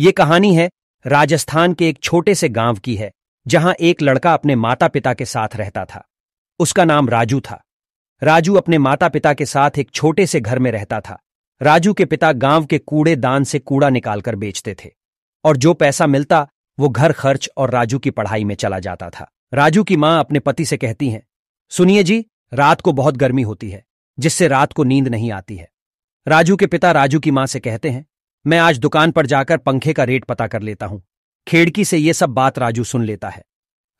ये कहानी है राजस्थान के एक छोटे से गांव की है जहां एक लड़का अपने माता पिता के साथ रहता था उसका नाम राजू था राजू अपने माता पिता के साथ एक छोटे से घर में रहता था राजू के पिता गांव के कूड़े दान से कूड़ा निकालकर बेचते थे और जो पैसा मिलता वो घर खर्च और राजू की पढ़ाई में चला जाता था राजू की मां अपने पति से कहती हैं सुनिए जी रात को बहुत गर्मी होती है जिससे रात को नींद नहीं आती है राजू के पिता राजू की मां से कहते हैं मैं आज दुकान पर जाकर पंखे का रेट पता कर लेता हूं खेड़की से ये सब बात राजू सुन लेता है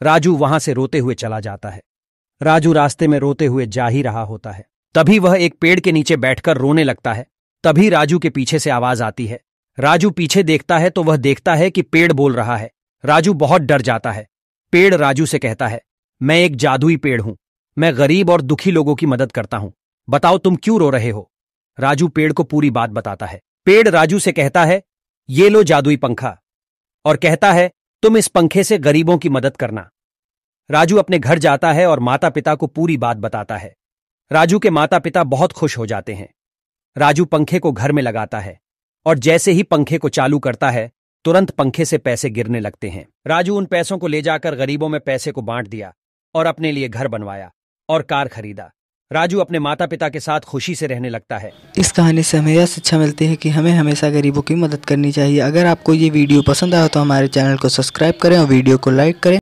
राजू वहां से रोते हुए चला जाता है राजू रास्ते में रोते हुए जा ही रहा होता है तभी वह एक पेड़ के नीचे बैठकर रोने लगता है तभी राजू के पीछे से आवाज आती है राजू पीछे देखता है तो वह देखता है कि पेड़ बोल रहा है राजू बहुत डर जाता है पेड़ राजू से कहता है मैं एक जादुई पेड़ हूं मैं गरीब और दुखी लोगों की मदद करता हूं बताओ तुम क्यों रो रहे हो राजू पेड़ को पूरी बात बताता है पेड़ राजू से कहता है ये लो जादुई पंखा और कहता है तुम इस पंखे से गरीबों की मदद करना राजू अपने घर जाता है और माता पिता को पूरी बात बताता है राजू के माता पिता बहुत खुश हो जाते हैं राजू पंखे को घर में लगाता है और जैसे ही पंखे को चालू करता है तुरंत पंखे से पैसे गिरने लगते हैं राजू उन पैसों को ले जाकर गरीबों में पैसे को बांट दिया और अपने लिए घर बनवाया और कार खरीदा राजू अपने माता पिता के साथ खुशी से रहने लगता है इस कहानी से हमें यह शिक्षा मिलती है कि हमें हमेशा गरीबों की मदद करनी चाहिए अगर आपको ये वीडियो पसंद आया तो हमारे चैनल को सब्सक्राइब करें और वीडियो को लाइक करें